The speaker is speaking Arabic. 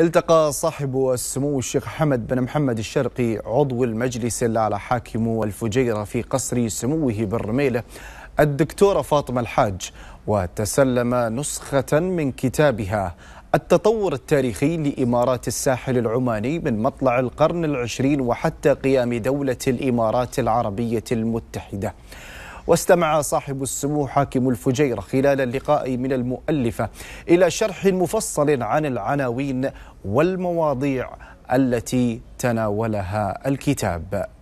التقى صاحب السمو الشيخ حمد بن محمد الشرقي عضو المجلس الأعلى حاكم الفجيرة في قصر سموه بالرميلة الدكتورة فاطمة الحاج وتسلم نسخة من كتابها التطور التاريخي لإمارات الساحل العماني من مطلع القرن العشرين وحتى قيام دولة الإمارات العربية المتحدة واستمع صاحب السمو حاكم الفجيرة خلال اللقاء من المؤلفة إلى شرح مفصل عن العناوين والمواضيع التي تناولها الكتاب